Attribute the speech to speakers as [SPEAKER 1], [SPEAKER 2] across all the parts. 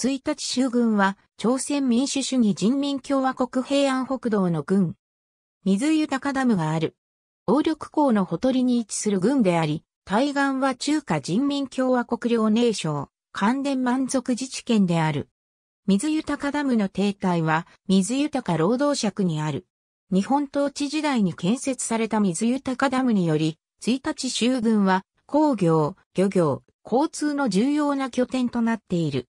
[SPEAKER 1] 1日州軍は、朝鮮民主主義人民共和国平安北道の軍。水豊ダムがある。王力港のほとりに位置する軍であり、対岸は中華人民共和国領内省、関連満足自治県である。水豊かダムの停滞は、水豊か労働尺にある。日本統治時代に建設された水豊かダムにより、1日州軍は、工業、漁業、交通の重要な拠点となっている。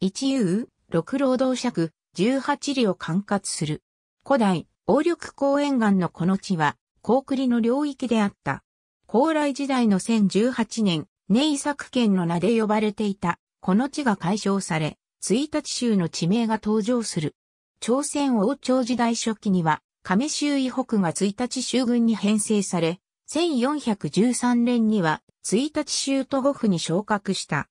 [SPEAKER 1] 一遊、六労働尺、十八里を管轄する。古代、王緑公園岸のこの地は、高栗の領域であった。高麗時代の1018年、ネイ作県の名で呼ばれていた、この地が解消され、一日州の地名が登場する。朝鮮王朝時代初期には、亀州以北が一日州軍に編成され、1413年には一日州都護府に昇格した。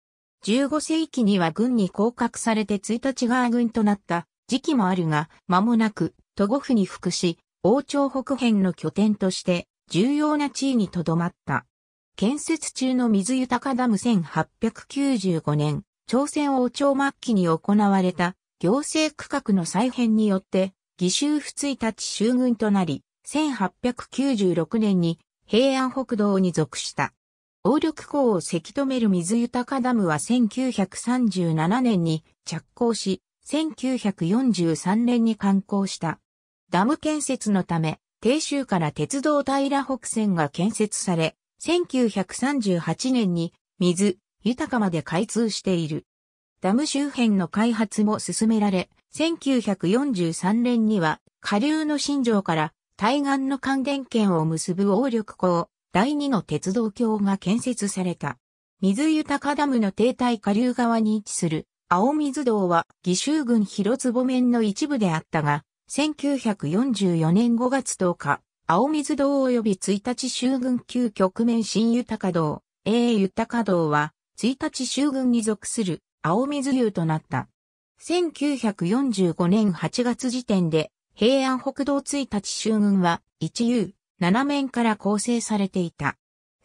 [SPEAKER 1] 15世紀には軍に降格されて1日側軍となった時期もあるが、間もなく、都護府に服し、王朝北辺の拠点として重要な地位に留まった。建設中の水豊かダム1895年、朝鮮王朝末期に行われた行政区画の再編によって、義州府1日州軍となり、1896年に平安北道に属した。王緑港をせき止める水豊かダムは1937年に着工し、1943年に完工した。ダム建設のため、定州から鉄道平北線が建設され、1938年に水豊かまで開通している。ダム周辺の開発も進められ、1943年には下流の新城から対岸の還元圏を結ぶ王緑港、第二の鉄道橋が建設された。水豊ダムの停滞下流側に位置する青水道は義州郡広坪面の一部であったが、1944年5月10日、青水道及び1日州郡旧局面新豊道、A 豊道は、1日州郡に属する青水流となった。1945年8月時点で、平安北道1日州郡は、一遊、7面から構成されていた。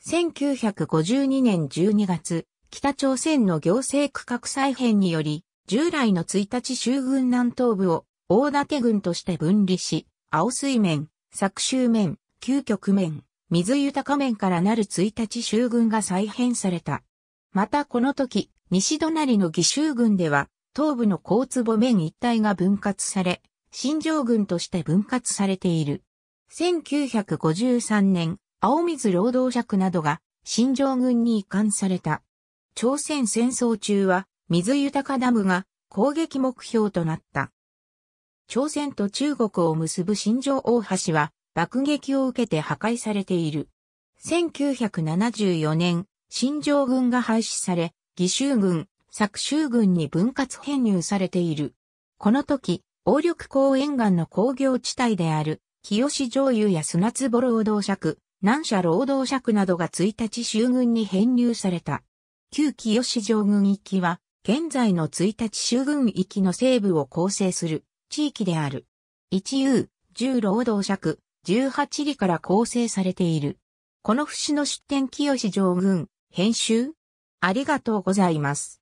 [SPEAKER 1] 1952年12月、北朝鮮の行政区画再編により、従来の1日州軍南東部を大館軍として分離し、青水面、作州面、旧局面、水豊面からなる1日州軍が再編された。またこの時、西隣の義州軍では、東部の高坪面一帯が分割され、新城軍として分割されている。1953年、青水労働尺などが新城軍に移管された。朝鮮戦争中は水豊かダムが攻撃目標となった。朝鮮と中国を結ぶ新城大橋は爆撃を受けて破壊されている。1974年、新城軍が廃止され、義州軍、作州軍に分割編入されている。この時、王力港沿岸の工業地帯である清志上優や砂壺労働尺、南社労働尺などが1日衆軍に編入された。旧清志上軍域は、現在の1日衆軍域の西部を構成する地域である。一遊、十労働尺、十八里から構成されている。この節の出典清志上軍、編集ありがとうございます。